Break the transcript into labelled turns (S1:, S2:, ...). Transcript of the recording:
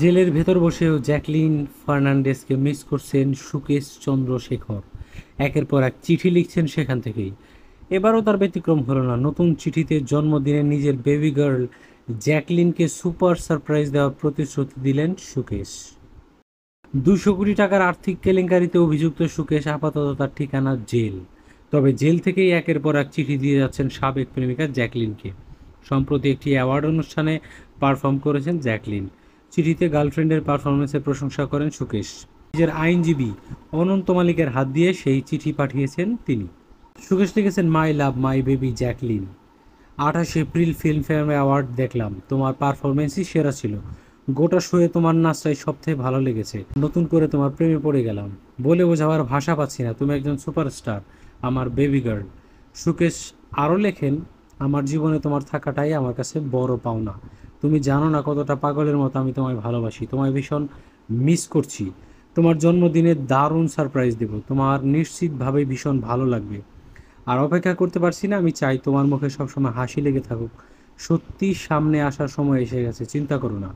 S1: জেলের ভেতর বসেও জ্যাকলিন ফার্নান্ডেসকে মিস করছেন সুকেশ চন্দ্রশেখর একের পর এক চিঠি লিখছেন সেখান থেকেই এবারও তার ব্যতিক্রম হলো না নতুন চিঠিতে জন্মদিনে নিজের বেবি গার্ল জ্যাকলিনকে সুপার সারপ্রাইজ দেওয়ার প্রতিশ্রুতি দিলেন সুকেশ দুশো কোটি টাকার আর্থিক কেলেঙ্কারিতে অভিযুক্ত সুকেশ আপাতত তার ঠিকানা জেল তবে জেল থেকেই একের পর এক চিঠি দিয়ে যাচ্ছেন সাবেক প্রেমিকা জ্যাকলিনকে সম্প্রতি একটি অ্যাওয়ার্ড অনুষ্ঠানে পারফর্ম করেছেন জ্যাকলিন চিঠিতে গার্লফ্রেন্ডের পারফরমেন্সের প্রশংসা করেন সুকেশ নিজের আইনজীবী অনন্ত মালিকের হাত দিয়ে সেই চিঠি পাঠিয়েছেন তিনি সুকেশ লিখেছেন my love my baby Jacqueline আঠাশ এপ্রিল ফিল্মফেয়ার অ্যাওয়ার্ড দেখলাম তোমার পারফরমেন্সই সেরা ছিল গোটা শুয়ে তোমার নাচটাই সবথেকে ভালো লেগেছে নতুন করে তোমার প্রেমে পড়ে গেলাম বলে বোঝাবার ভাষা পাচ্ছি না তুমি একজন সুপারস্টার আমার বেবি গার্ল সুকেশ আরও লেখেন আমার জীবনে তোমার থাকাটাই আমার কাছে বড় পাওনা তুমি জানো না কতটা পাগলের মতো আমি তোমায় ভালোবাসি তোমায় ভীষণ মিস করছি তোমার জন্মদিনে দারুণ সারপ্রাইজ দেব তোমার নিশ্চিতভাবে ভীষণ ভালো লাগবে আর অপেক্ষা করতে পারছি না আমি চাই তোমার মুখে সবসময় হাসি লেগে থাকুক সত্যি সামনে আসার সময় এসে গেছে চিন্তা করো না